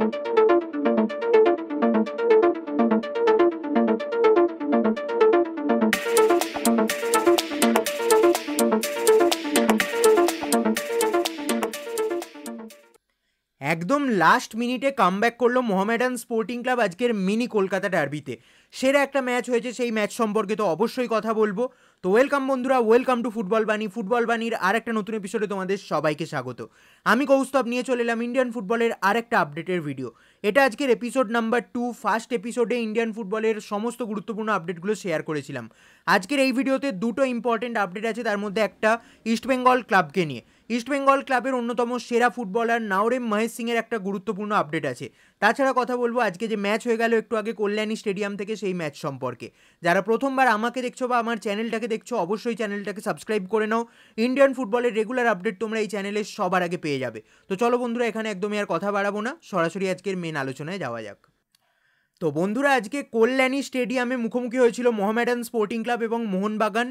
Thank you. একদম last মিনিটে come back করলো মোহামেডান স্পোর্টিং ক্লাব আজকের মিনি কলকাতা ডার্বিতে সেরা একটা ম্যাচ হয়েছে সেই ম্যাচ সম্পর্কে তো অবশ্যই কথা বলবো তো ওয়েলকাম বন্ধুরা welcome to football Bani football বাণীর আর একটা নতুন এপিসোডে তোমাদের সবাইকে স্বাগত আমি কৌস্তব নিয়ে চলে এলাম ইন্ডিয়ান ফুটবলের আর একটা আপডেটের ভিডিও এটা আজকের এপিসোড নাম্বার টু ফার্স্ট এপিসোডে ইন্ডিয়ান ফুটবলের সমস্ত গুরুত্বপূর্ণ আপডেটগুলো শেয়ার করেছিলাম আজকের এই ভিডিওতে দুটো ইম্পর্টেন্ট আপডেট আছে তার মধ্যে একটা ইস্টবেঙ্গল ক্লাবকে নিয়ে ইস্টবেঙ্গল ক্লাবের অন্যতম সেরা ফুটবলার নাওরেম মহেশ সিংয়ের একটা গুরুত্বপূর্ণ আপডেট আছে তাছাড়া কথা বলবো আজকে যে ম্যাচ হয়ে গেল একটু আগে কল্যাণী স্টেডিয়াম থেকে সেই ম্যাচ সম্পর্কে যারা প্রথমবার আমাকে দেখছো বা আমার চ্যানেলটাকে দেখছো অবশ্যই চ্যানেলটাকে সাবস্ক্রাইব করে নাও ইন্ডিয়ান ফুটবলের রেগুলার আপডেট তোমরা এই চ্যানেলে সবার আগে পেয়ে যাবে তো চলো বন্ধুরা এখানে একদমই আর কথা বাড়াবো না সরাসরি আজকের মেন আলোচনায় যাওয়া যাক তো বন্ধুরা আজকে কল্যাণী স্টেডিয়ামে মুখোমুখি হয়েছিল মোহামেডান স্পোর্টিং ক্লাব এবং মোহনবাগান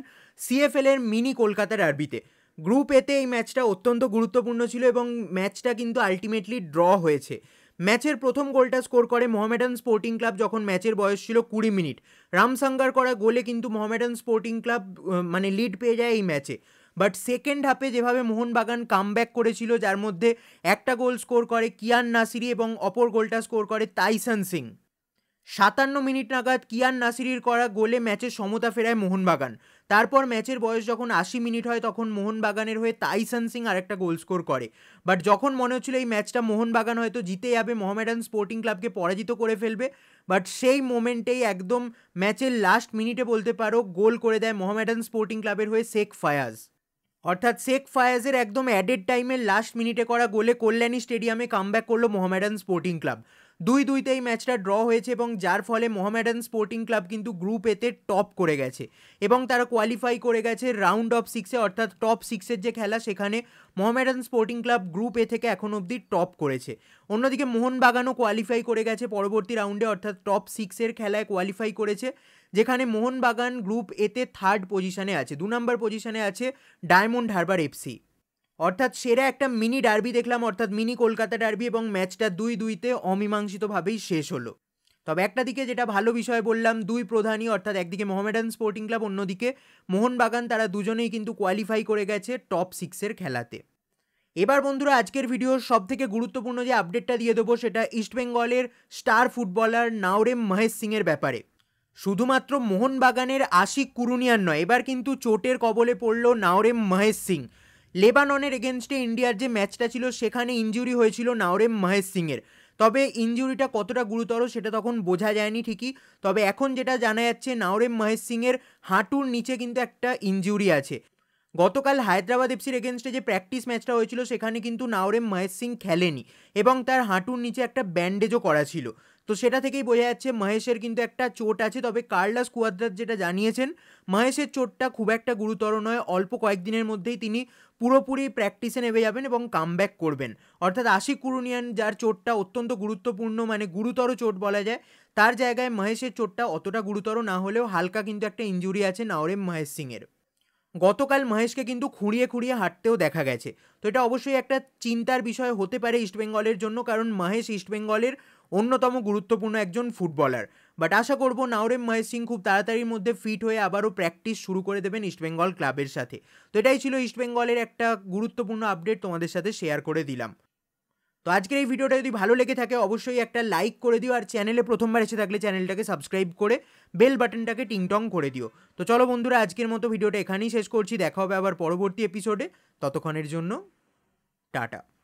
এর মিনি কলকাতার আরবিতে গ্রুপ এতে এই ম্যাচটা অত্যন্ত গুরুত্বপূর্ণ ছিল এবং ম্যাচটা কিন্তু আলটিমেটলি ড্র হয়েছে ম্যাচের প্রথম গোলটা স্কোর করে মোহামেডান স্পোর্টিং ক্লাব যখন ম্যাচের বয়স ছিল কুড়ি মিনিট রামসাঙ্গার করা গোলে কিন্তু মোহামেডান স্পোর্টিং ক্লাব মানে লিড পেয়ে যায় এই ম্যাচে বাট সেকেন্ড হাফে যেভাবে মোহনবাগান ব্যাক করেছিল যার মধ্যে একটা গোল স্কোর করে কিয়ান নাসিরি এবং অপর গোলটা স্কোর করে তাইসান সিং সাতান্ন মিনিট নাগাদ কিয়ান নাসিরির করা গোলে ম্যাচের সমতা ফেরায় মোহনবাগান তারপর ম্যাচের বয়স যখন আশি মিনিট হয় তখন মোহনবাগানের হয়ে তাইসান সিং আরেকটা গোল স্কোর করে বাট যখন মনে হচ্ছিল এই ম্যাচটা মোহনবাগান হয়তো জিতে যাবে মোহামেডান স্পোর্টিং ক্লাবকে পরাজিত করে ফেলবে বাট সেই মোমেন্টেই একদম ম্যাচের লাস্ট মিনিটে বলতে পারো গোল করে দেয় মোহামেডান স্পোর্টিং ক্লাবের হয়ে শেখ ফায়াজ অর্থাৎ শেখ ফায়াজের একদম অ্যাডেড টাইমের লাস্ট মিনিটে করা গোলে কল্যাণী স্টেডিয়ামে কামব্যাক করলো মোহামেডান স্পোর্টিং ক্লাব দুই দুইতে এই ম্যাচটা ড্র হয়েছে এবং যার ফলে মোহামেডান স্পোর্টিং ক্লাব কিন্তু গ্রুপ এতে টপ করে গেছে এবং তারা কোয়ালিফাই করে গেছে রাউন্ড অফ সিক্সে অর্থাৎ টপ সিক্সের যে খেলা সেখানে Mohammedan Sporting Club group A থেকে এখন অবধি টপ করেছে অন্যদিকে মোহনবাগানও কোয়ালিফাই করে গেছে পরবর্তী রাউন্ডে অর্থাৎ টপ সিক্সের খেলায় কোয়ালিফাই করেছে যেখানে মোহনবাগান গ্রুপ এতে থার্ড পজিশনে আছে দু নম্বর পজিশনে আছে ডায়মন্ড হারবার এফসি অর্থাৎ সেরা একটা মিনি ডার্বি দেখলাম অর্থাৎ মিনি কলকাতা ডার্বি এবং ম্যাচটা দুই দুইতে অমীমাংসিতভাবেই শেষ হলো তবে একটা দিকে যেটা ভালো বিষয় বললাম দুই প্রধানই অর্থাৎ একদিকে মোহামেডান স্পোর্টিং ক্লাব অন্যদিকে মোহনবাগান তারা দুজনেই কিন্তু কোয়ালিফাই করে গেছে টপ সিক্সের খেলাতে এবার বন্ধুরা আজকের ভিডিওর সব থেকে গুরুত্বপূর্ণ যে আপডেটটা দিয়ে দেবো সেটা ইস্টবেঙ্গলের স্টার ফুটবলার নাওরেম মহেশ সিংয়ের ব্যাপারে শুধুমাত্র মোহনবাগানের আশিক কুরুনিয়ার নয় এবার কিন্তু চোটের কবলে পড়ল নাওরেম মহেশ সিং লেবাননের এগেনস্টে ইন্ডিয়ার যে ম্যাচটা ছিল সেখানে ইঞ্জুরি হয়েছিল নাওরেম মহেশ সিংয়ের তবে ইঞ্জুরিটা কতটা গুরুতর সেটা তখন বোঝা যায়নি ঠিকই তবে এখন যেটা জানা যাচ্ছে নাওরেম মহেশ সিংয়ের হাঁটুর নিচে কিন্তু একটা ইঞ্জুরি আছে গতকাল হায়দ্রাবাদ এফসির এগেনস্টে যে প্র্যাকটিস ম্যাচটা হয়েছিল সেখানে কিন্তু নাওরেম মহেশ সিং খেলেনি এবং তার হাঁটুর নিচে একটা ব্যান্ডেজও করা ছিল তো সেটা থেকেই বোঝা যাচ্ছে মহেশের কিন্তু একটা চোট আছে তবে কার্লাস কুয়াদ্রাত যেটা জানিয়েছেন মহেশের চোটটা খুব একটা গুরুতর নয় অল্প কয়েকদিনের মধ্যেই তিনি পুরোপুরি প্র্যাকটিসে নেমে যাবেন এবং কামব্যাক করবেন অর্থাৎ আশিক কুরুনিয়ান যার চোটটা অত্যন্ত গুরুত্বপূর্ণ মানে গুরুতর চোট বলা যায় তার জায়গায় মহেশের চোটটা অতটা গুরুতর না হলেও হালকা কিন্তু একটা ইঞ্জুরি আছে নাওরেম মহেশ সিংয়ের গতকাল মহেশকে কিন্তু খুঁড়িয়ে খুঁড়িয়ে হাঁটতেও দেখা গেছে তো এটা অবশ্যই একটা চিন্তার বিষয় হতে পারে ইস্টবেঙ্গলের জন্য কারণ মহেশ ইস্টবেঙ্গলের অন্যতম গুরুত্বপূর্ণ একজন ফুটবলার বাট আশা করবো নাওরেম মহেশ সিং খুব তাড়াতাড়ির মধ্যে ফিট হয়ে আবারও প্র্যাকটিস শুরু করে দেবেন ইস্টবেঙ্গল ক্লাবের সাথে তো এটাই ছিল ইস্টবেঙ্গলের একটা গুরুত্বপূর্ণ আপডেট তোমাদের সাথে শেয়ার করে দিলাম তো আজকের এই ভিডিওটা যদি ভালো লেগে থাকে অবশ্যই একটা লাইক করে দিও আর চ্যানেলে প্রথমবার এসে থাকলে চ্যানেলটাকে সাবস্ক্রাইব করে বেল বাটনটাকে টিংটং করে দিও তো চলো বন্ধুরা আজকের মতো ভিডিওটা এখানেই শেষ করছি দেখা হবে আবার পরবর্তী এপিসোডে ততক্ষণের জন্য টাটা